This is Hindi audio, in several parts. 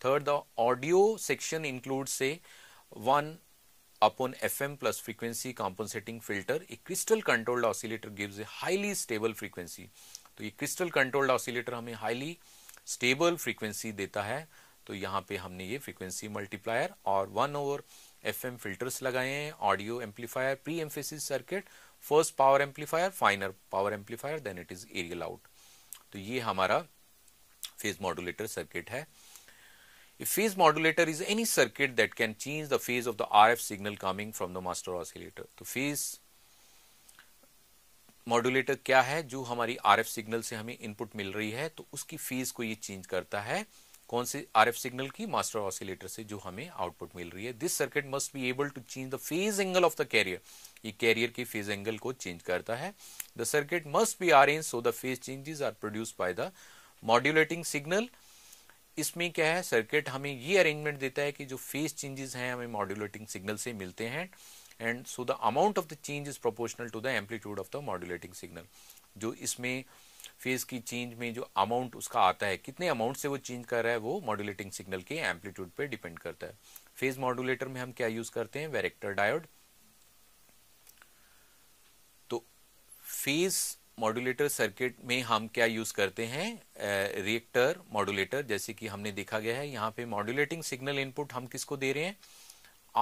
Third, the audio section includes say one upon FM plus frequency compensating filter. A crystal controlled oscillator gives a highly stable frequency. तो ये क्रिस्टल कंट्रोल्ड ऑसिलेटर हमें हाईली स्टेबल फ्रीक्वेंसी देता है तो यहाँ पे हमने ये फ्रीक्वेंसी मल्टीप्लायर और वन ओवर एफएम फिल्टर्स लगाए हैं audio amplifier pre emphasis circuit first power amplifier final power amplifier then it is aerial out तो ये हमारा फेज मॉड्यूलेटर सर्किट है A phase modulator is any circuit that can change the phase of the RF signal coming from the master oscillator. तो phase मॉड्यूलेटर क्या है जो हमारी आरएफ सिग्नल से हमें इनपुट मिल रही है तो उसकी फीस को ये चेंज करता है कौन से आरएफ सिग्नल की मास्टर ऑसिलेटर से जो हमें आउटपुट मिल रही है this circuit must be able to change the phase angle of the carrier ये कैरियर के फेज एंगल को चेंज करता है the circuit must be arrange so the phase changes are produced by the modulating signal इसमें क्या है सर्किट हमें ये अरेंजमेंट देता है कि जो फेस चेंजेस हैं हमें मॉड्यूलेटिंग सिग्नल से मिलते हैं and so the amount of the change is proportional to the amplitude of the modulating signal जो इसमें फेस की चेंज में जो अमाउंट उसका आता है कितने अमाउंट से वो चेंज कर रहा है वो मॉड्यूलेटिंग सिग्नल के एम्पलीट्यूड पे डिपेंड करता है फेज मॉड्यूलेटर में हम क्या यूज करते हैं वेरेक्टर डायोड तो फेज मॉड्यूलेटर सर्किट में हम क्या यूज करते हैं रिएक्टर मॉड्यूलेटर जैसे कि हमने देखा गया है यहाँ पे मॉड्यूलेटिंग सिग्नल इनपुट हम किसको दे रहे हैं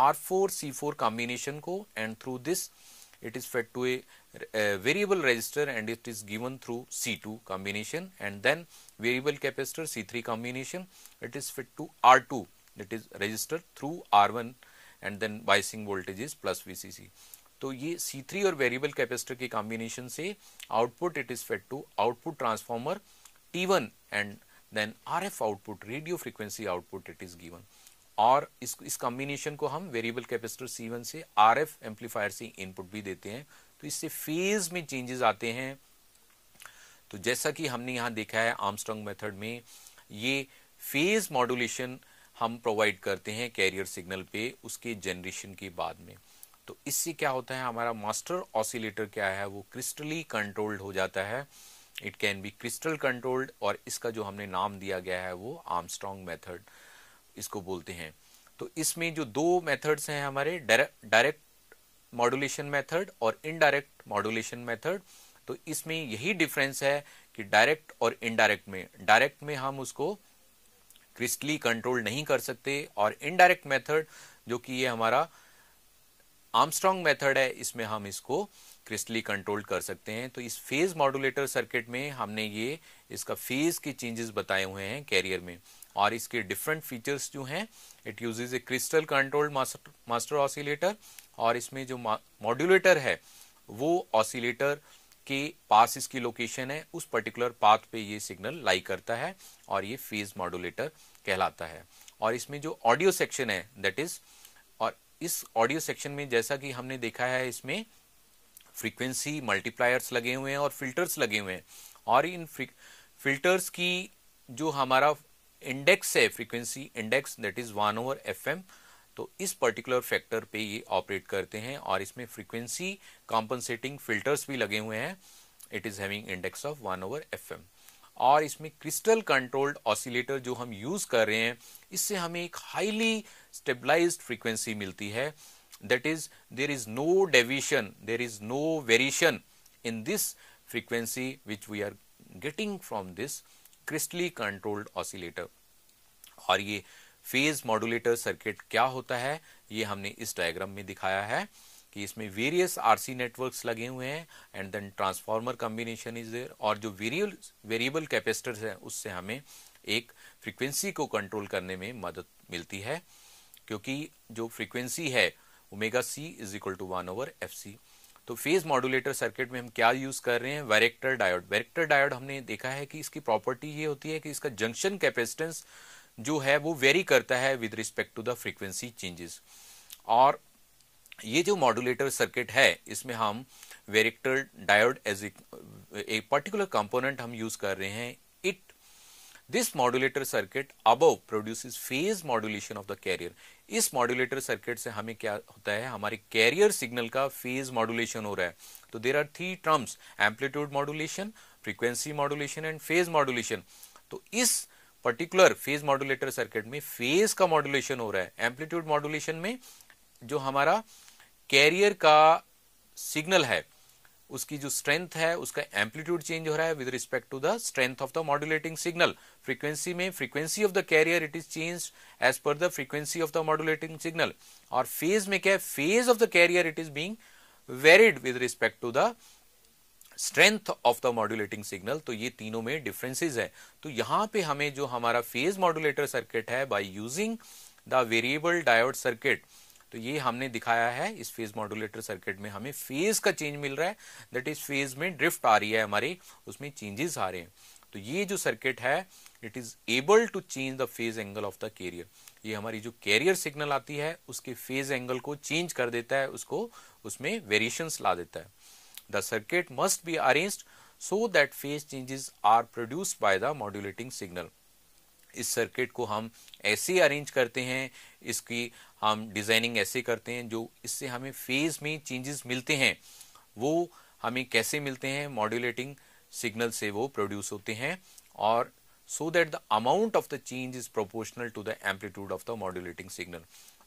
R four C four combination को and through this it is fed to a variable resistor and it is given through C two combination and then variable capacitor C three combination it is fit to R two it is resistor through R one and then biasing voltage is plus V C C तो ये C3 और वेरिएबल कैपेसिटर के कॉम्बिनेशन से output it is fed two output transformer T1 and then RF output radio frequency output it is given और इस इस कॉम्बिनेशन को हम वेरिएबल कैपेसिटर C1 से RF एम्पलीफायर से इनपुट भी देते हैं तो इससे फेज में चेंजेस आते हैं तो जैसा कि हमने यहां देखा है आर्मस्ट्रॉन्ग मेथड में ये फेज मॉड्यूलेशन हम प्रोवाइड करते हैं कैरियर सिग्नल पे उसके जनरेशन के बाद में तो इससे क्या होता है हमारा मास्टर ऑसिलेटर क्या है वो क्रिस्टली कंट्रोल्ड हो जाता है it can be crystal controlled और इसका जो हमने नाम दिया गया है वो आर्मस्ट्रॉन्ग मेथड इसको बोलते हैं तो इसमें जो दो मेथड्स हैं हमारे डायरेक्ट मॉड्यूलेशन मेथड और इनडायरेक्ट मॉडुलेशन मेथड तो इसमें यही डिफरेंस है कि डायरेक्ट और इनडायरेक्ट में डायरेक्ट में हम उसको क्रिस्टली कंट्रोल नहीं कर सकते और इनडायरेक्ट मेथड जो कि ये हमारा आर्मस्ट्रॉन्ग मेथड है इसमें हम इसको क्रिस्टली कंट्रोल कर सकते हैं तो इस फेज मॉड्यूलेटर सर्किट में हमने ये इसका फेज के चेंजेस बताए हुए हैं कैरियर में और इसके डिफरेंट फीचर्स जो हैं it uses a crystal controlled master oscillator और इसमें जो मॉड्यूलेटर है वो ऑसिलेटर के पास इसकी लोकेशन है उस पर्टिकुलर पाथ पे ये सिग्नल लाई करता है और ये फेज मॉड्यूलेटर कहलाता है और इसमें जो ऑडियो सेक्शन है दैट इज़ इस ऑडियो सेक्शन में जैसा कि हमने देखा है इसमें फ्रीक्वेंसी मल्टीप्लायर्स लगे हुए हैं और फिल्टर्स लगे हुए हैं और इन फिल्टर्स की जो हमारा इंडेक्स है frequency index that is one over F तो इस पर्टिकुलर फैक्टर पे ये ऑपरेट करते हैं और इसमें फ्रीक्वेंसी कॉम्पनसेटिंग फिल्टर्स भी लगे हुए हैं it is having index of one over F और इसमें क्रिस्टल कंट्रोल्ड ऑसिलेटर जो हम यूज़ कर रहे हैं इससे हमें एक हाईली स्टेबलाइज्ड फ्रीक्वेंसी मिलती है that is there is no deviation there is no variation in this frequency which we are getting from this crystally controlled oscillator और ये फेज मॉड्यूलेटर सर्किट क्या होता है ये हमने इस डायग्राम में दिखाया है कि इसमें वेरियस आरसी नेटवर्क्स लगे हुए हैं and then transformer combination is there और जो वेरियल वेरिएबल कैपेसिटर्स हैं उससे हमें एक फ्रीक्वेंसी को कंट्रोल करने में मदद मिलती है क्योंकि जो फ्रीक्वेंसी है omega C is equal to one over F C तो फेज मॉड्यूलेटर सर्किट में हम क्या यूज कर रहे हैं वेरेक्टर डायोड वेरेक्टर डायोड हमने देखा है कि इसकी प्रॉपर्टी ये होती है कि इसका जंक्शन कैपेसिटेंस जो है वो वेरी करता है with respect to the frequency changes और ये जो मॉड्यूलेटर सर्किट है इसमें हम varactor diode as a particular component हम यूज कर रहे हैं इट दिस मॉड्यूलेटर सर्किट अब produces phase modulation of the carrier इस मॉड्यूलेटर सर्किट से हमें क्या होता है हमारे कैरियर सिग्नल का फेज मॉड्यूलेशन हो रहा है तो there are three terms amplitude modulation frequency modulation and phase modulation तो इस पर्टिकुलर फेज मॉड्यूलेटर सर्किट में फेज का मॉड्यूलेशन हो रहा है एम्पलीट्यूड मॉड्यूलेशन में जो हमारा कैरियर का सिग्नल है उसकी जो स्ट्रेंथ है उसका एम्पलीट्यूड चेंज हो रहा है with respect to the strength of the modulating signal frequency में frequency of the carrier it is change as per the frequency of the modulating signal और फेज में क्या है phase of the carrier it is being varied with respect to the strength of the modulating signal तो ये तीनों में डिफरेंसेज है तो यहां पे हमें जो हमारा फेज मॉड्यूलेटर सर्किट है by using the variable diode circuit तो ये हमने दिखाया है इस फेज मॉड्यूलेटर सर्किट में हमें फेज का चेंज मिल रहा है दैट इज फेज में ड्रिफ्ट आ रही है हमारी उसमें चेंजेस आ रहे हैं तो ये जो सर्किट है it is able to change the phase angle of the carrier ये हमारी जो कैरियर सिग्नल आती है उसके फेज एंगल को चेंज कर देता है उसको उसमें वेरिएशंस ला देता है the circuit must be arranged so that phase changes are produced by the modulating signal इस सर्किट को हम ऐसे अरेंज करते हैं इसकी हम डिज़ाइनिंग ऐसे करते हैं जो इससे हमें फेज़ में चेंजेस मिलते हैं वो हमें कैसे मिलते हैं मॉड्यूलेटिंग सिग्नल से वो प्रोड्यूस होते हैं और so that the amount of the change is proportional to the amplitude of the modulating signal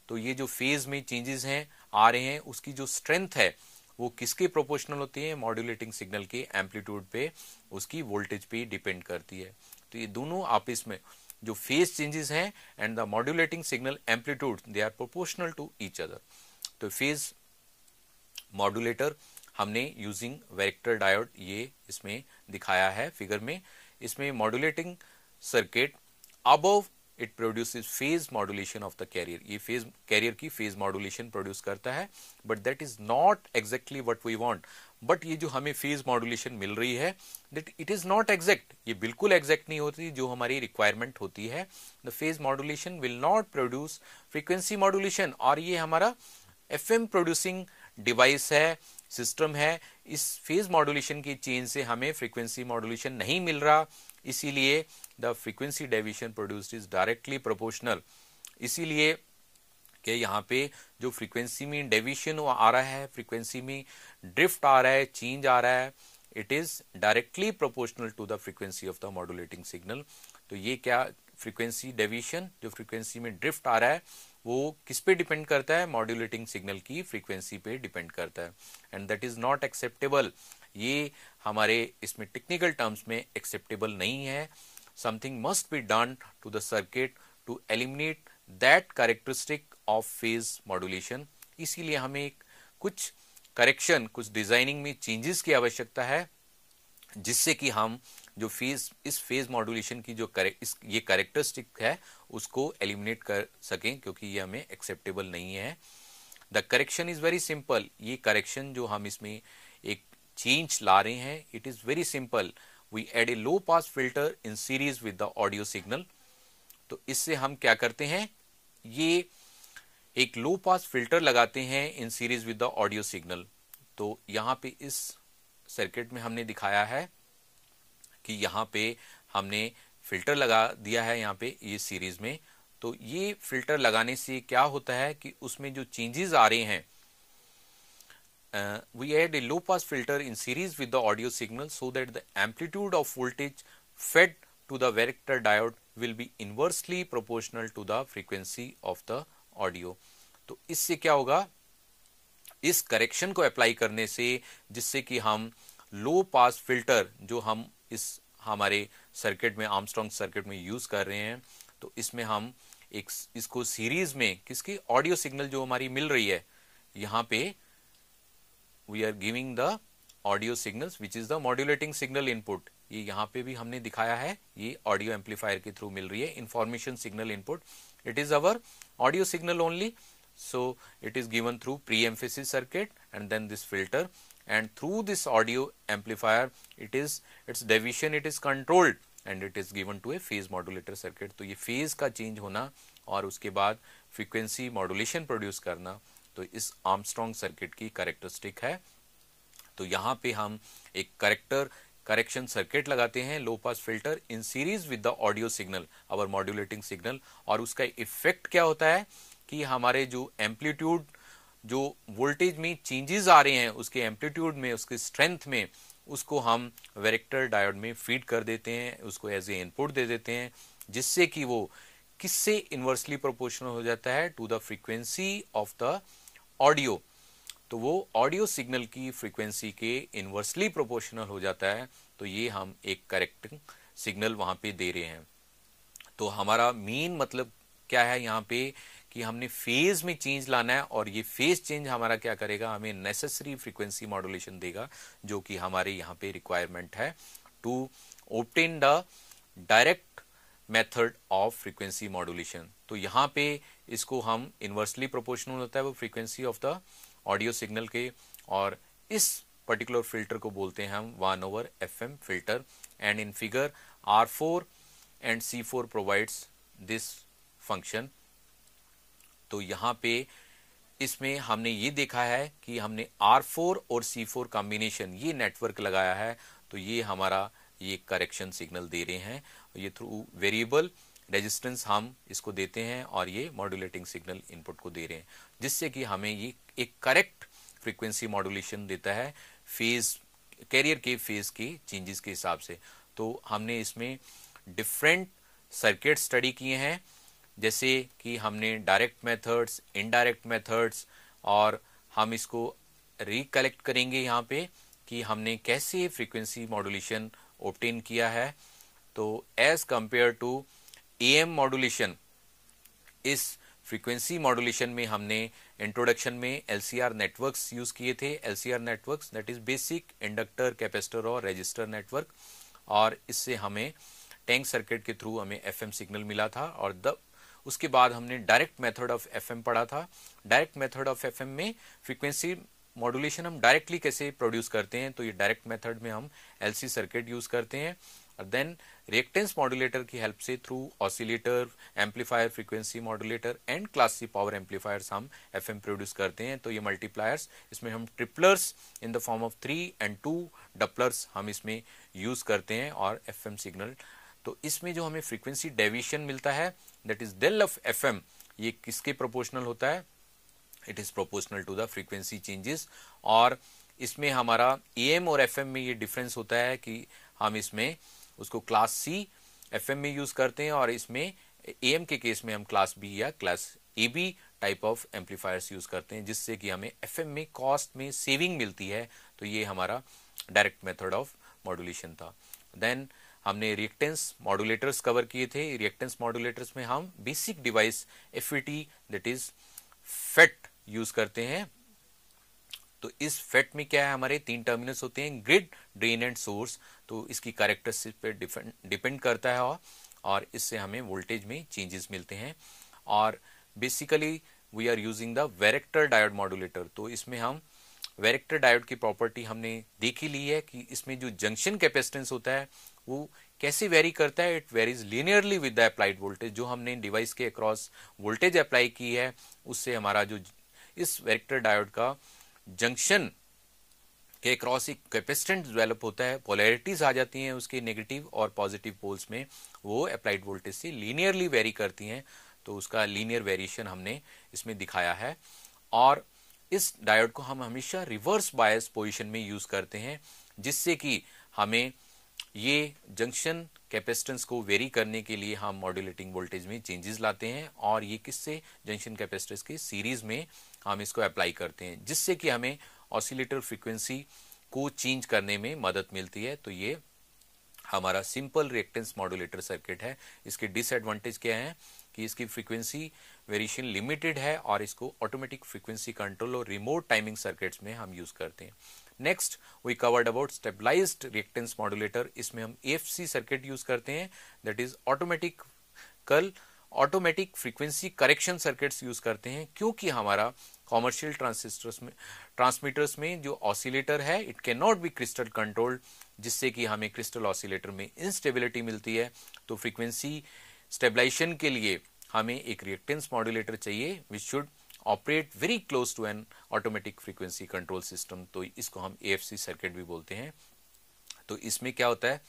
तो ये जो फेज में चेंजेस हैं आ रहे हैं उसकी जो स्ट्रेंथ है वो किसके प्रोपोर्शनल होती है मॉड्यूलेटिंग सिग्नल के एम्पलीट्यूड पे उसकी वोल्टेज पे डिपेंड करती है तो ये दोनों आपस में जो फेज चेंजेस हैं and the modulating signal amplitude they are proportional to each other तो फेज मॉड्यूलेटर हमने यूजिंग वेक्टर डायोड ये इसमें दिखाया है फिगर में इसमें modulating circuit above it produce phase modulation of the carrier ये फेज कैरियर की फेज मॉड्यूलेशन प्रोड्यूस करता है but that is not exactly what we want but ये जो हमें फेज मॉड्यूलेशन मिल रही है that it is not exact ये बिल्कुल एग्जैक्ट नहीं होती जो हमारी रिक्वायरमेंट होती है the phase modulation will not produce frequency modulation और ये हमारा एफ प्रोड्यूसिंग डिवाइस है सिस्टम है इस फेज मॉड्यूलेशन की चेंज से हमें फ्रीक्वेंसी मॉड्यूलेशन नहीं मिल रहा इसीलिए the frequency deviation produce is directly proportional इसीलिए कि यहाँ पे जो फ्रीक्वेंसी में डेविशन आ रहा है फ्रीक्वेंसी में ड्रिफ्ट आ रहा है चेंज आ रहा है it is directly proportional to the frequency of the modulating signal तो ये क्या फ्रीक्वेंसी डेविशन जो फ्रीक्वेंसी में ड्रिफ्ट आ रहा है वो किस पे डिपेंड करता है मॉड्यूलेटिंग सिग्नल की फ्रीक्वेंसी पे डिपेंड करता है and that is not acceptable ये हमारे इसमें टेक्निकल टर्म्स में एक्सेप्टेबल नहीं है something must be done to the circuit to eliminate that characteristic of phase modulation इसीलिए हमें कुछ करेक्शन कुछ डिजाइनिंग में चेंजेस की आवश्यकता है जिससे कि हम जो फेज इस फेज मॉड्यूलेशन की जो करे, इस ये करेक्टरिस्टिक है उसको एलिमिनेट कर सकें क्योंकि ये हमें एक्सेप्टेबल नहीं है the correction is very simple ये करेक्शन जो हम इसमें एक चेंज ला रहे हैं it is very simple we add a low pass filter in series with the audio signal तो इससे हम क्या करते हैं ये एक लो पास फिल्टर लगाते हैं in series with the audio signal तो यहां पे इस सर्किट में हमने दिखाया है कि यहां पे हमने फिल्टर लगा दिया है यहां पे ये सीरीज में तो ये फिल्टर लगाने से क्या होता है कि उसमें जो चेंजेस आ रहे हैं we add a low pass filter in series with the audio signal so that the amplitude of voltage fed to the vector diode will be inversely proportional to the frequency of the audio. तो इससे क्या होगा इस करेक्शन को अप्लाई करने से जिससे कि हम लो पास फिल्टर जो हम इस हमारे सर्किट में आर्मस्ट्रॉन्ग सर्किट में यूज कर रहे हैं तो इसमें हम एक इसको सीरीज में किसकी ऑडियो सिग्नल जो हमारी मिल रही है यहां पे we are giving the audio signals which is the modulating signal input ये यहाँ पे भी हमने दिखाया है ये ऑडियो एम्पलीफायर के थ्रू मिल रही है information signal input it is our audio signal only so it is given through pre emphasis circuit and then this filter and through this audio amplifier it is its deviation it is controlled and it is given to A phase modulator circuit तो ये फेज का चेंज होना और उसके बाद फ्रिक्वेंसी मॉडुलेशन प्रोड्यूस करना तो इस आर्मस्ट्रॉन्ग सर्किट की करेक्टरिस्टिक है तो यहाँ पे हम एक करेक्टर करेक्शन सर्किट लगाते हैं low pass filter in series with the audio signal our modulating signal और उसका इफेक्ट क्या होता है कि हमारे जो एम्पलीट्यूड जो वोल्टेज में चेंजेस आ रहे हैं उसके एम्पलीट्यूड में उसके स्ट्रेंथ में उसको हम वेरेक्टर डायोड में फीड कर देते हैं उसको एज ए इनपुट दे देते हैं जिससे कि वो किससे इन्वर्सली प्रोपोर्शनल हो जाता है to the frequency of the audio तो वो ऑडियो सिग्नल की फ्रीक्वेंसी के इन्वर्सली प्रोपोर्शनल हो जाता है तो ये हम एक करेक्ट सिग्नल वहाँ पे दे रहे हैं तो हमारा मेन मतलब क्या है यहाँ पे कि हमने फेज में चेंज लाना है और ये फेज चेंज हमारा क्या करेगा हमें नेसेसरी फ्रीक्वेंसी मॉडुलेशन देगा जो कि हमारे यहाँ पे रिक्वायरमेंट है to obtain the direct method of frequency modulation तो यहाँ पे इसको हम इन्वर्सली प्रोपोर्शनल होता है वो frequency of the audio signal के और इस पर्टिकुलर फिल्टर को बोलते हैं हम one over F M filter and in figure R four and C four provides this function तो यहाँ पे इसमें हमने ये देखा है कि हमने आर फोर और सी फोर कॉम्बिनेशन ये नेटवर्क लगाया है तो ये हमारा ये करेक्शन सिग्नल दे रहे हैं ये थ्रू वेरिएबल रेजिस्टेंस हम इसको देते हैं और ये मॉड्यूलेटिंग सिग्नल इनपुट को दे रहे हैं जिससे कि हमें ये एक करेक्ट फ्रीक्वेंसी मॉड्यूलेशन देता है फेज कैरियर के फेज के चेंजेस के हिसाब से तो हमने इसमें डिफरेंट सर्किट स्टडी किए हैं जैसे कि हमने डायरेक्ट मेथड्स इनडायरेक्ट मेथड्स और हम इसको रिकलेक्ट करेंगे यहाँ पे कि हमने कैसे फ्रीक्वेंसी मॉड्यूलेशन ऑप्टेन किया है तो as compare to M modulation इस फ्रीक्वेंसी मॉड्यूलेशन में हमने इंट्रोडक्शन में एलसीआर नेटवर्क्स यूज किए थे LCR networks that is basic inductor capacitor और रजिस्टर नेटवर्क और इससे हमें टैंक सर्किट के थ्रू हमें एफएम सिग्नल मिला था और द उसके बाद हमने डायरेक्ट मेथड ऑफ एफएम पढ़ा था डायरेक्ट मेथड ऑफ एफएम में फ्रीक्वेंसी मॉड्यूलेशन हम डायरेक्टली कैसे प्रोड्यूस करते हैं तो ये डायरेक्ट मेथड में हम एलसी सर्किट यूज करते हैं और देन रिएक्टेंस मॉड्यूलेटर की हेल्प से through oscillator amplifier frequency modulator and class C power amplifiers हम एफ प्रोड्यूस करते हैं तो ये मल्टीप्लायर्स इसमें हम triplers in the form of three and two doublers हम इसमें यूज करते हैं और एफ सिग्नल तो इसमें जो हमें फ्रीक्वेंसी डेविएशन मिलता है that is del of F ये किसके प्रोपोर्शनल होता है it is proportional to the frequency changes और इसमें हमारा ए और एफ में ये डिफरेंस होता है कि हम इसमें उसको क्लास सी एफ में यूज करते हैं और इसमें ए के केस में हम क्लास बी या class A B type of amplifiers use करते हैं जिससे कि हमें एफ में कॉस्ट में सेविंग मिलती है तो ये हमारा डायरेक्ट मेथड ऑफ मॉडुलेशन था देन हमने रिएक्टेंस मॉडुलेटर्स कवर किए थे रिएक्टेंस मॉडुलेटर्स में हम basic device F that is FET use करते हैं तो इस फेट e में क्या है हमारे तीन टर्मिनल्स होते हैं ग्रिड ड्रेन एंड सोर्स तो इसकी कैरेक्टरिस्टिक पे डिपेंड करता है और इससे हमें वोल्टेज में चेंजेस मिलते हैं और basically we are using the varactor diode modulator तो इसमें हम वेरेक्टर डायोड की प्रॉपर्टी हमने देख ही ली है कि इसमें जो जंक्शन कैपेसिटेंस होता है वो कैसे वेरी करता है it varies linearly with the applied voltage जो हमने डिवाइस के अक्रॉस वोल्टेज अप्लाई की है उससे हमारा जो इस वेरेक्टर डायोड का जंक्शन के क्रॉस एक कैपेसिटेंट डेवलप होता है पोलैरिटीज आ जाती हैं उसके नेगेटिव और पॉजिटिव पोल्स में वो अप्लाइड वोल्टेज से लीनियरली वेरी करती हैं तो उसका लीनियर वेरिएशन हमने इसमें दिखाया है और इस डायोड को हम हमेशा रिवर्स बायस पोजिशन में यूज़ करते हैं जिससे कि हमें ये जंक्शन कैपेसिटेंस को वेरी करने के लिए हम मॉड्यूलेटिंग वोल्टेज में चेंजेस लाते हैं और ये किससे जंक्शन कैपेसिटेंस के सीरीज में हम इसको अप्लाई करते हैं जिससे कि हमें ऑसिलेटर फ्रीक्वेंसी को चेंज करने में मदद मिलती है तो ये हमारा सिंपल रिएक्टेंस मॉड्यूलेटर सर्किट है इसके डिसएडवांटेज क्या है कि इसकी फ्रीक्वेंसी वेरिएशन लिमिटेड है और इसको ऑटोमेटिक फ्रीक्वेंसी कंट्रोल और रिमोट टाइमिंग सर्किट्स में हम यूज करते हैं next we covered about stabilized reactance modulator इसमें हम एफ सर्किट यूज करते हैं दैट इज ऑटोमेटिक कल automatic frequency correction circuits use करते हैं क्योंकि हमारा कॉमर्शियल ट्रांसिस्टर्स में ट्रांसमीटर्स में जो ऑसिलेटर है it can not be crystal controlled जिससे कि हमें क्रिस्टल ऑसिलेटर में इंस्टेबिलिटी मिलती है तो फ्रीक्वेंसी स्टेबलाइजेशन के लिए हमें एक रिएक्टेंस मॉड्यूलेटर चाहिए which should operate very close to an automatic frequency control system तो इसको हम ए सर्किट भी बोलते हैं तो इसमें क्या होता है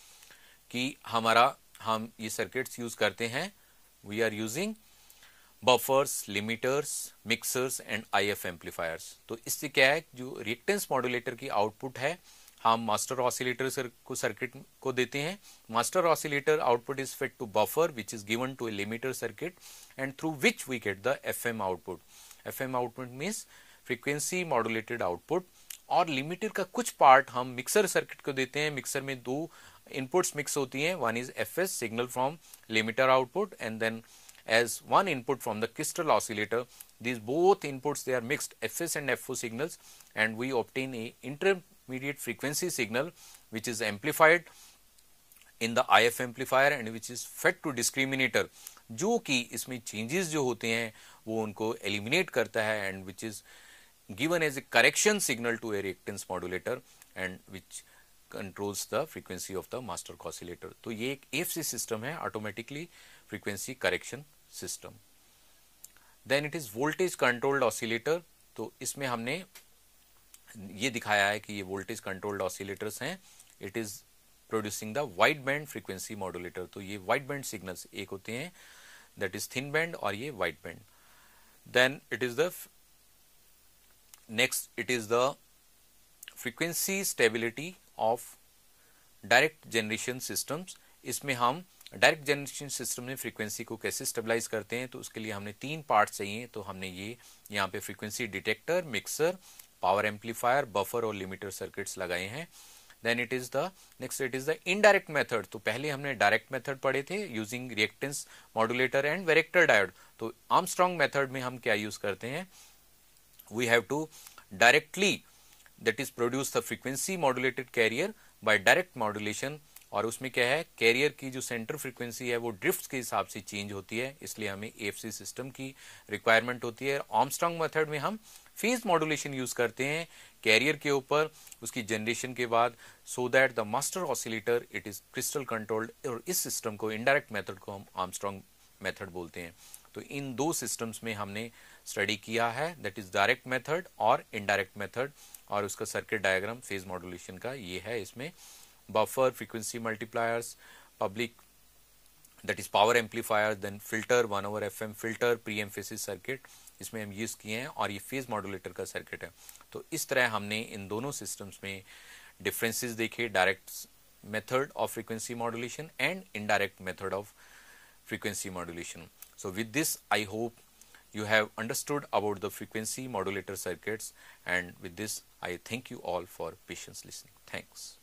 कि हमारा हम ये सर्किट्स यूज करते हैं we are using buffers, limiters, mixers and IF amplifiers. तो इससे क्या है जो रिएक्टेंस मॉड्यूलेटर की आउटपुट है हम मास्टर ऑसिलेटर को सर्किट को देते हैं master oscillator output is fit to buffer which is given to a limiter circuit and through which we get the F M output F M output means frequency modulated output और लिमिटर का कुछ पार्ट हम मिक्सर सर्किट को देते हैं मिक्सर में दो इनपुट्स मिक्स होती हैं one is F S signal from limiter output and then as one input from the crystal oscillator this both inputs they are mixed F S and F O signals and we obtain a intermediate frequency signal which is amplified in the I F amplifier and which is fed to discriminator जो कि इसमें चेंजेस जो होते हैं वो उनको एलिमिनेट करता है and which is given as a correction signal to a reactance modulator and which controls the frequency of the master oscillator. to ye ek fc system hai automatically frequency correction system. Then it is voltage controlled oscillator. to isme humne ये दिखाया है कि ये voltage controlled oscillators हैं. It is producing the wide band frequency modulator. तो ये wide band signals एक होते हैं that is thin band और ये wide band. Then it is the next it is the frequency stability of direct generation systems इसमें हम डायरेक्ट जनरेशन सिस्टम में फ्रीक्वेंसी को कैसे स्टेबलाइज करते हैं तो उसके लिए हमने तीन पार्ट चाहिए तो हमने ये यहाँ पे frequency detector mixer power amplifier buffer और लिमिटर सर्किट्स लगाए हैं then it is the next it is the indirect method तो पहले हमने डायरेक्ट मेथड पढ़े थे using reactance modulator and varactor diode तो आर्मस्ट्रॉन्ग मेथड में हम क्या यूज़ करते हैं we have to directly that is produce the frequency modulated carrier by direct modulation और उसमें क्या है कैरियर की जो सेंटर फ्रीक्वेंसी है वो ड्रिफ्ट के हिसाब से चेंज होती है इसलिए हमें सी सिस्टम की रिक्वायरमेंट होती है ऑमस्ट्रॉन्ग मेथड में हम फेज मॉड्यूलेशन यूज करते हैं कैरियर के ऊपर उसकी जनरेशन के बाद so that the master oscillator it is crystal controlled और इस सिस्टम को इनडायरेक्ट मेथड को हम ऑमस्ट्रॉन्ग मेथड बोलते हैं तो इन दो सिस्टम्स में हमने स्टडी किया है दैट इज डायरेक्ट मेथड और इनडायरेक्ट मेथड और उसका सर्किट डायग्राम फेज मॉड्यूलेशन का ये है इसमें buffer frequency multipliers public that is power amplifier then filter one over F M filter pre emphasis circuit इसमें हम यूज़ किए हैं और ये फेज मॉड्यूलेटर का सर्किट है तो इस तरह हमने इन दोनों सिस्टम्स में डिफरेंसेस देखे direct method of frequency modulation and indirect method of frequency modulation so with this I hope you have understood about the frequency modulator circuits and with this I thank you all for patience listening. Thanks.